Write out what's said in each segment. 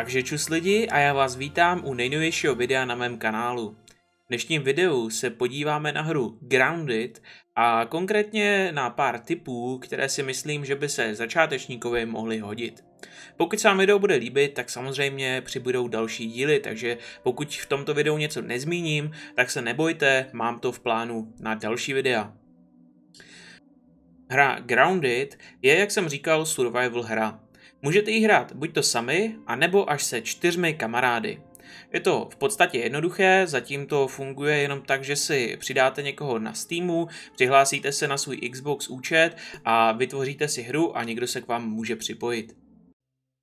Takže čus lidi a já vás vítám u nejnovějšího videa na mém kanálu. V dnešním videu se podíváme na hru Grounded a konkrétně na pár tipů, které si myslím, že by se začátečníkovi mohly hodit. Pokud se vám video bude líbit, tak samozřejmě přibudou další díly, takže pokud v tomto videu něco nezmíním, tak se nebojte, mám to v plánu na další videa. Hra Grounded je, jak jsem říkal, survival hra. Můžete ji hrát buď to sami, anebo až se čtyřmi kamarády. Je to v podstatě jednoduché, zatím to funguje jenom tak, že si přidáte někoho na Steamu, přihlásíte se na svůj Xbox účet a vytvoříte si hru a někdo se k vám může připojit.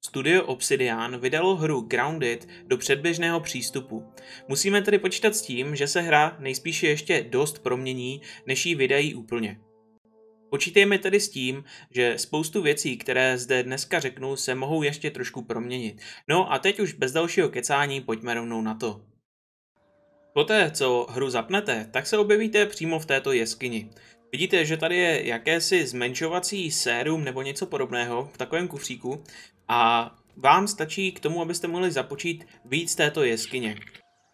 Studio Obsidian vydalo hru Grounded do předběžného přístupu. Musíme tedy počítat s tím, že se hra nejspíše ještě dost promění, než ji vydají úplně. Počítejme tedy s tím, že spoustu věcí, které zde dneska řeknu, se mohou ještě trošku proměnit. No a teď už bez dalšího kecání pojďme rovnou na to. Poté, co hru zapnete, tak se objevíte přímo v této jeskyni. Vidíte, že tady je jakési zmenšovací sérum nebo něco podobného v takovém kufříku a vám stačí k tomu, abyste mohli započít víc této jeskyně.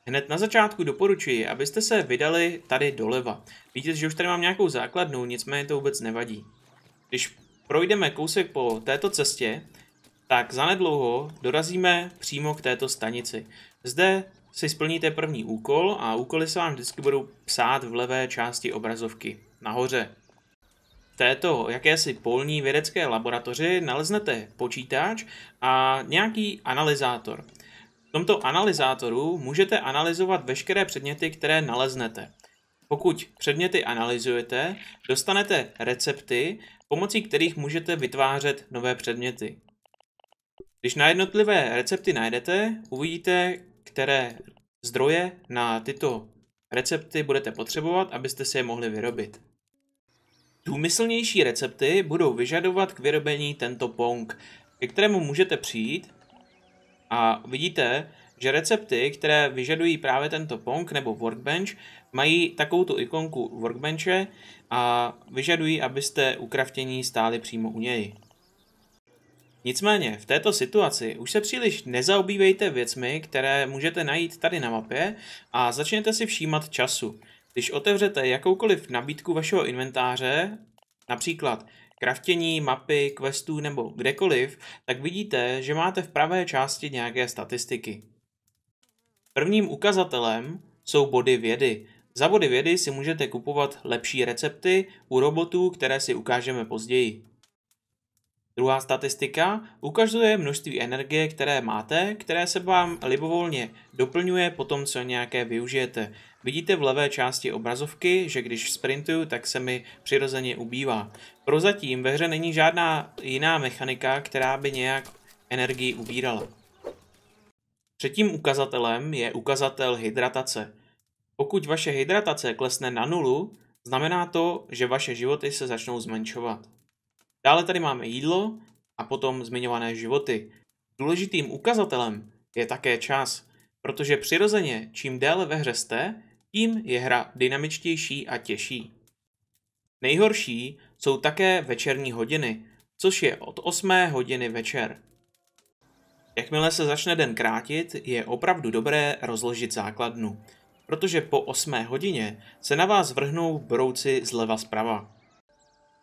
Hned na začátku doporučuji, abyste se vydali tady doleva. Víte, že už tady mám nějakou základnu, nicméně to vůbec nevadí. Když projdeme kousek po této cestě, tak zanedlouho dorazíme přímo k této stanici. Zde si splníte první úkol a úkoly se vám vždycky budou psát v levé části obrazovky, nahoře. V této jakési polní vědecké laboratoři naleznete počítač a nějaký analyzátor tomto analyzátoru můžete analyzovat veškeré předměty, které naleznete. Pokud předměty analyzujete, dostanete recepty, pomocí kterých můžete vytvářet nové předměty. Když na jednotlivé recepty najdete, uvidíte, které zdroje na tyto recepty budete potřebovat, abyste si je mohli vyrobit. Důmyslnější recepty budou vyžadovat k vyrobení tento pong, ke kterému můžete přijít a vidíte, že recepty, které vyžadují právě tento Pong nebo Workbench, mají takovou tu ikonku Workbenche a vyžadují, abyste u kraftění stáli přímo u něj. Nicméně v této situaci už se příliš nezaobývejte věcmi, které můžete najít tady na mapě a začněte si všímat času. Když otevřete jakoukoliv nabídku vašeho inventáře, například kraftění, mapy, questů nebo kdekoliv, tak vidíte, že máte v pravé části nějaké statistiky. Prvním ukazatelem jsou body vědy. Za body vědy si můžete kupovat lepší recepty u robotů, které si ukážeme později. Druhá statistika ukazuje množství energie, které máte, které se vám libovolně doplňuje po tom, co nějaké využijete. Vidíte v levé části obrazovky, že když sprintuju, tak se mi přirozeně ubývá. Prozatím ve hře není žádná jiná mechanika, která by nějak energii ubírala. Třetím ukazatelem je ukazatel hydratace. Pokud vaše hydratace klesne na nulu, znamená to, že vaše životy se začnou zmenšovat. Dále tady máme jídlo a potom zmiňované životy. Důležitým ukazatelem je také čas, protože přirozeně čím déle ve hře jste, tím je hra dynamičtější a těžší. Nejhorší jsou také večerní hodiny, což je od 8 hodiny večer. Jakmile se začne den krátit, je opravdu dobré rozložit základnu, protože po 8 hodině se na vás vrhnou brouci zleva zprava.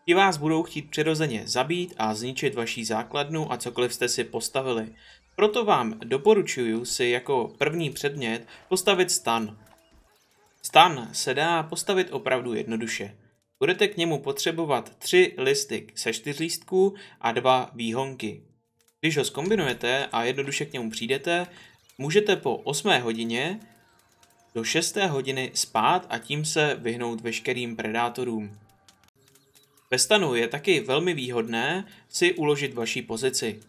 Ti vás budou chtít přirozeně zabít a zničit vaší základnu a cokoliv jste si postavili. Proto vám doporučuji si jako první předmět postavit stan, Stan se dá postavit opravdu jednoduše. Budete k němu potřebovat tři listy se čtyřlístků a dva výhonky. Když ho skombinujete a jednoduše k němu přijdete, můžete po 8 hodině do 6 hodiny spát a tím se vyhnout veškerým predátorům. Ve stanu je taky velmi výhodné si uložit vaší pozici.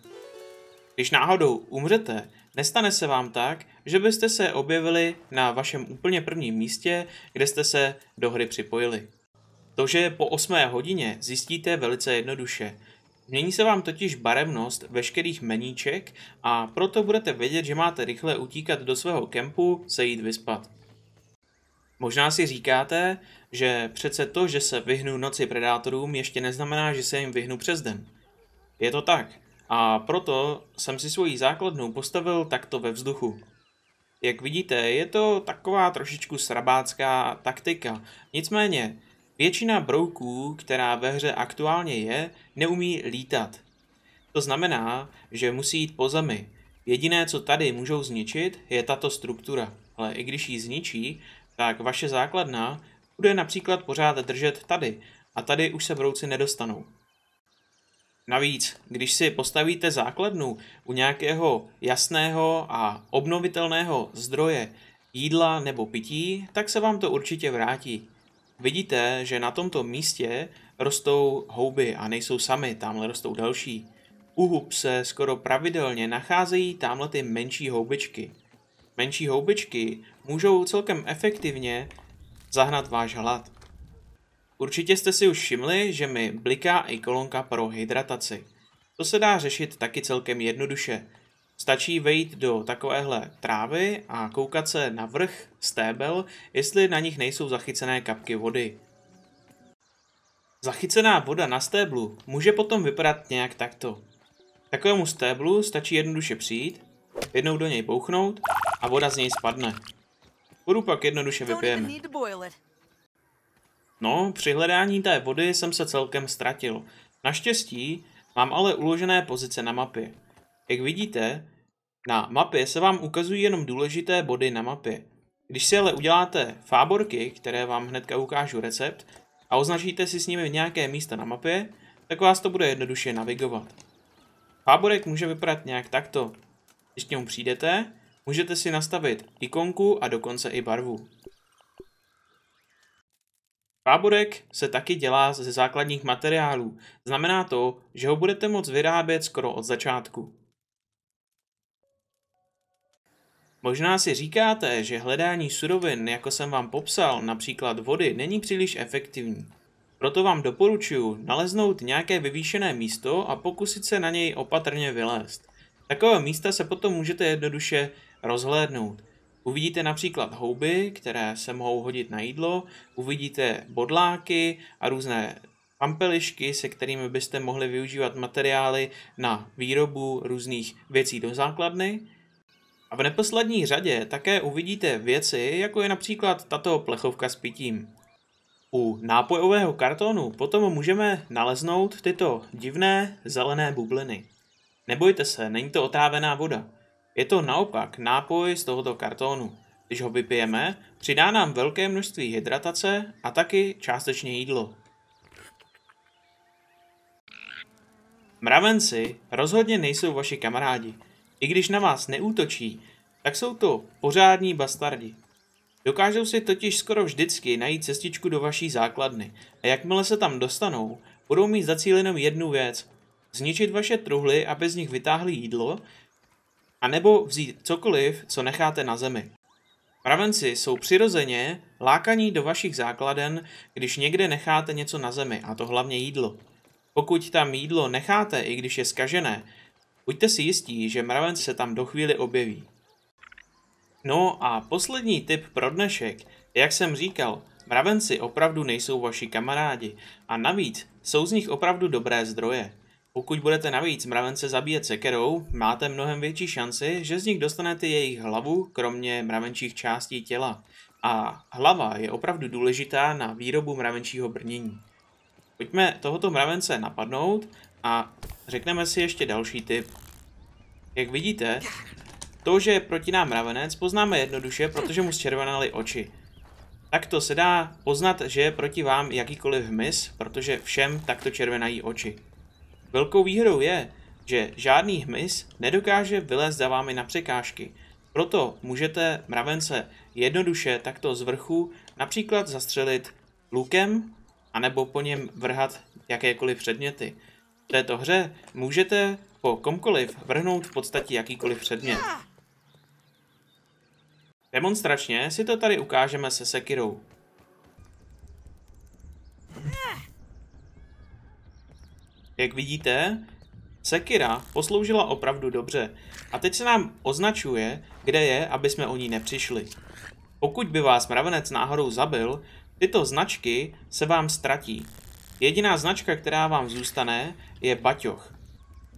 Když náhodou umřete, Nestane se vám tak, že byste se objevili na vašem úplně prvním místě, kde jste se do hry připojili. To, že po 8 hodině zjistíte velice jednoduše. Mění se vám totiž barevnost veškerých meníček a proto budete vědět, že máte rychle utíkat do svého kempu se jít vyspat. Možná si říkáte, že přece to, že se vyhnu noci predátorům, ještě neznamená, že se jim vyhnu přes den. Je to tak, a proto jsem si svoji základnu postavil takto ve vzduchu. Jak vidíte, je to taková trošičku srabácká taktika. Nicméně, většina brouků, která ve hře aktuálně je, neumí lítat. To znamená, že musí jít po zemi. Jediné, co tady můžou zničit, je tato struktura. Ale i když ji zničí, tak vaše základna bude například pořád držet tady a tady už se brouci nedostanou. Navíc, když si postavíte základnu u nějakého jasného a obnovitelného zdroje jídla nebo pití, tak se vám to určitě vrátí. Vidíte, že na tomto místě rostou houby a nejsou sami, tamhle rostou další. U hub se skoro pravidelně nacházejí tamhle ty menší houbičky. Menší houbičky můžou celkem efektivně zahnat váš hlad. Určitě jste si už všimli, že mi bliká i kolonka pro hydrataci. To se dá řešit taky celkem jednoduše. Stačí vejít do takovéhle trávy a koukat se na vrch stébel, jestli na nich nejsou zachycené kapky vody. Zachycená voda na stéblu může potom vypadat nějak takto. Takovému stéblu stačí jednoduše přijít, jednou do něj bouchnout a voda z něj spadne. Vodu pak jednoduše vypijeme. No, při hledání té vody jsem se celkem ztratil. Naštěstí mám ale uložené pozice na mapě. Jak vidíte, na mapě se vám ukazují jenom důležité body na mapě. Když si ale uděláte fáborky, které vám hnedka ukážu recept, a označíte si s nimi nějaké místa na mapě, tak vás to bude jednoduše navigovat. Fáborek může vypadat nějak takto. Když k němu přijdete, můžete si nastavit ikonku a dokonce i barvu. Páborek se taky dělá ze základních materiálů. Znamená to, že ho budete moct vyrábět skoro od začátku. Možná si říkáte, že hledání surovin, jako jsem vám popsal, například vody, není příliš efektivní. Proto vám doporučuji naleznout nějaké vyvýšené místo a pokusit se na něj opatrně vylézt. Takové místa se potom můžete jednoduše rozhlédnout. Uvidíte například houby, které se mohou hodit na jídlo, uvidíte bodláky a různé pampelišky, se kterými byste mohli využívat materiály na výrobu různých věcí do základny. A v neposlední řadě také uvidíte věci, jako je například tato plechovka s pitím. U nápojového kartonu potom můžeme naleznout tyto divné zelené bubliny. Nebojte se, není to otrávená voda. Je to naopak nápoj z tohoto kartonu, Když ho vypijeme, přidá nám velké množství hydratace a taky částečně jídlo. Mravenci rozhodně nejsou vaši kamarádi. I když na vás neútočí, tak jsou to pořádní bastardi. Dokážou si totiž skoro vždycky najít cestičku do vaší základny a jakmile se tam dostanou, budou mít za cíl jenom jednu věc. Zničit vaše truhly, aby z nich vytáhli jídlo a nebo vzít cokoliv, co necháte na zemi. Mravenci jsou přirozeně lákaní do vašich základen, když někde necháte něco na zemi, a to hlavně jídlo. Pokud tam jídlo necháte, i když je skažené, buďte si jistí, že mravenci se tam do chvíli objeví. No a poslední tip pro dnešek. Jak jsem říkal, mravenci opravdu nejsou vaši kamarádi a navíc jsou z nich opravdu dobré zdroje. Pokud budete navíc mravence zabíjet sekerou, máte mnohem větší šanci, že z nich dostanete jejich hlavu, kromě mravenčích částí těla. A hlava je opravdu důležitá na výrobu mravenčího brnění. Pojďme tohoto mravence napadnout a řekneme si ještě další tip. Jak vidíte, to, že je proti nám mravenec, poznáme jednoduše, protože mu zčervenaly oči. Takto se dá poznat, že je proti vám jakýkoliv hmyz, protože všem takto červenají oči. Velkou výhodou je, že žádný hmyz nedokáže vylézt za vámi na překážky. Proto můžete mravence jednoduše takto z vrchu například zastřelit lukem anebo po něm vrhat jakékoliv předměty. V této hře můžete po komkoliv vrhnout v podstatě jakýkoliv předmět. Demonstračně si to tady ukážeme se sekirou. Jak vidíte, Sekira posloužila opravdu dobře a teď se nám označuje, kde je, aby jsme o ní nepřišli. Pokud by vás mravenec náhodou zabil, tyto značky se vám ztratí. Jediná značka, která vám zůstane, je baťoch.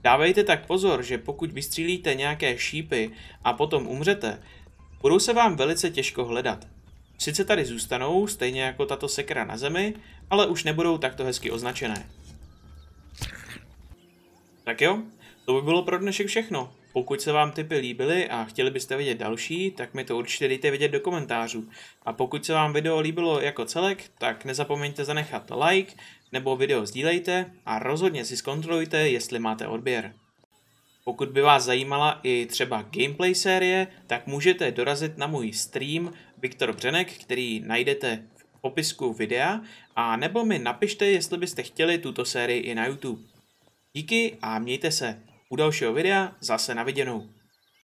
Dávejte tak pozor, že pokud vystřílíte nějaké šípy a potom umřete, budou se vám velice těžko hledat. Sice tady zůstanou, stejně jako tato sekra na zemi, ale už nebudou takto hezky označené. Tak jo, to by bylo pro dnešek všechno. Pokud se vám typy líbily a chtěli byste vidět další, tak mi to určitě dejte vědět do komentářů. A pokud se vám video líbilo jako celek, tak nezapomeňte zanechat like nebo video sdílejte a rozhodně si zkontrolujte, jestli máte odběr. Pokud by vás zajímala i třeba gameplay série, tak můžete dorazit na můj stream Viktor Břenek, který najdete v popisku videa, a nebo mi napište, jestli byste chtěli tuto sérii i na YouTube. Díky a mějte se. U dalšího videa zase na viděnou.